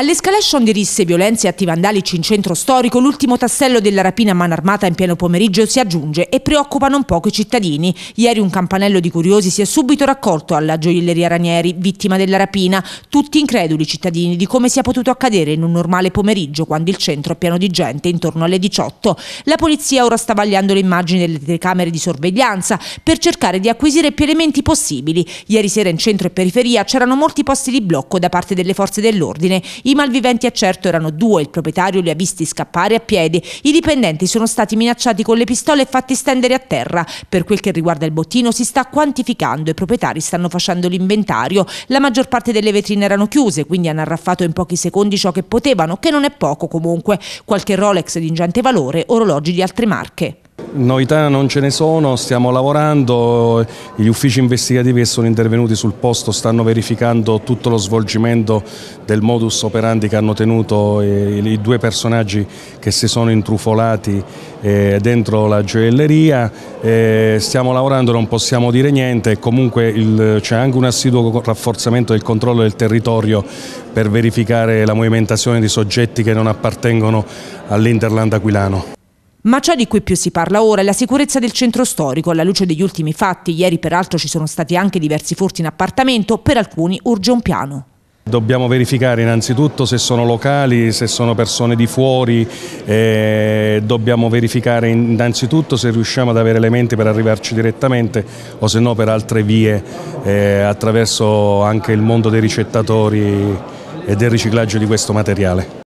All'escalation di risse, violenze e atti vandalici in centro storico, l'ultimo tassello della rapina a mano armata in pieno pomeriggio si aggiunge e preoccupa non poco i cittadini. Ieri un campanello di curiosi si è subito raccolto alla gioielleria Ranieri, vittima della rapina. Tutti increduli cittadini di come sia potuto accadere in un normale pomeriggio quando il centro è pieno di gente intorno alle 18. La polizia ora sta vagliando le immagini delle telecamere di sorveglianza per cercare di acquisire più elementi possibili. Ieri sera in centro e periferia c'erano molti posti di blocco da parte delle forze dell'ordine. I malviventi a certo erano due, il proprietario li ha visti scappare a piedi, i dipendenti sono stati minacciati con le pistole e fatti stendere a terra. Per quel che riguarda il bottino si sta quantificando, i proprietari stanno facendo l'inventario, la maggior parte delle vetrine erano chiuse, quindi hanno arraffato in pochi secondi ciò che potevano, che non è poco comunque, qualche Rolex di ingente valore, orologi di altre marche. Novità non ce ne sono, stiamo lavorando, gli uffici investigativi che sono intervenuti sul posto stanno verificando tutto lo svolgimento del modus operandi che hanno tenuto eh, i due personaggi che si sono intrufolati eh, dentro la gioielleria, eh, stiamo lavorando, non possiamo dire niente, comunque c'è anche un assiduo rafforzamento del controllo del territorio per verificare la movimentazione di soggetti che non appartengono all'Interland aquilano. Ma ciò di cui più si parla ora è la sicurezza del centro storico. Alla luce degli ultimi fatti, ieri peraltro ci sono stati anche diversi furti in appartamento, per alcuni urge un piano. Dobbiamo verificare innanzitutto se sono locali, se sono persone di fuori, eh, dobbiamo verificare innanzitutto se riusciamo ad avere elementi per arrivarci direttamente o se no per altre vie eh, attraverso anche il mondo dei ricettatori e del riciclaggio di questo materiale.